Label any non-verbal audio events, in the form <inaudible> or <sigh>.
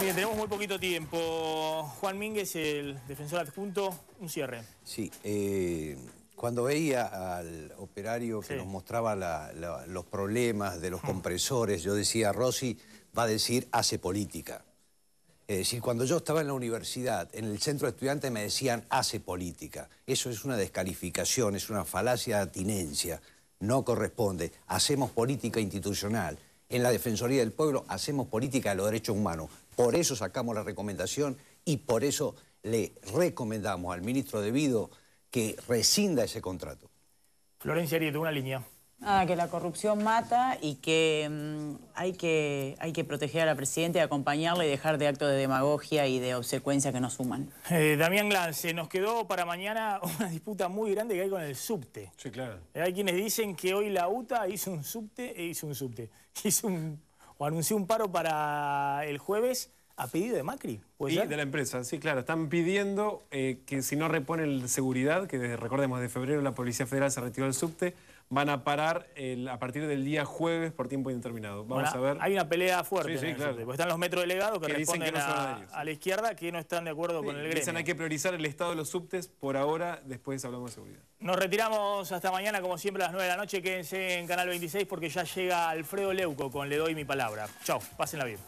Bien, tenemos muy poquito tiempo. Juan Mínguez, el defensor adjunto, un cierre. Sí, eh, cuando veía al operario que nos mostraba los problemas de los hmm. compresores, yo decía, Rossi va a decir, hace política. Es decir, cuando yo estaba en la universidad, en el centro de estudiantes me decían, hace política. Eso es una descalificación, es una falacia de atinencia. No corresponde. Hacemos política institucional. En la Defensoría del Pueblo hacemos política de los derechos humanos. Por eso sacamos la recomendación y por eso le recomendamos al ministro Debido que rescinda ese contrato. Florencia Arieto, una línea. Ah, que la corrupción mata y que, mm, hay que hay que proteger a la Presidenta y acompañarla y dejar de acto de demagogia y de obsecuencia que nos suman. Eh, Damián Glance, nos quedó para mañana una disputa muy grande que hay con el subte. Sí, claro. Eh, hay quienes dicen que hoy la UTA hizo un subte, e hizo un subte, <laughs> hizo o anunció un paro para el jueves a pedido de Macri. Y sí, de la empresa, sí, claro. Están pidiendo eh, que si no reponen seguridad, que desde, recordemos de febrero la Policía Federal se retiró del subte, van a parar a partir del día jueves por tiempo indeterminado. Vamos a ver. Hay una pelea fuerte. Sí, sí, claro. porque están los metro delegados que, responden a, la izquierda que no están de acuerdo con el gremio. Dicen hay que priorizar el estado de los subtes por ahora, después hablamos de seguridad. Nos retiramos hasta mañana, como siempre, a las 9 de la noche. Quédense en Canal 26 porque ya llega Alfredo Leuco con Le Doy Mi Palabra. Chao, pásenla bien.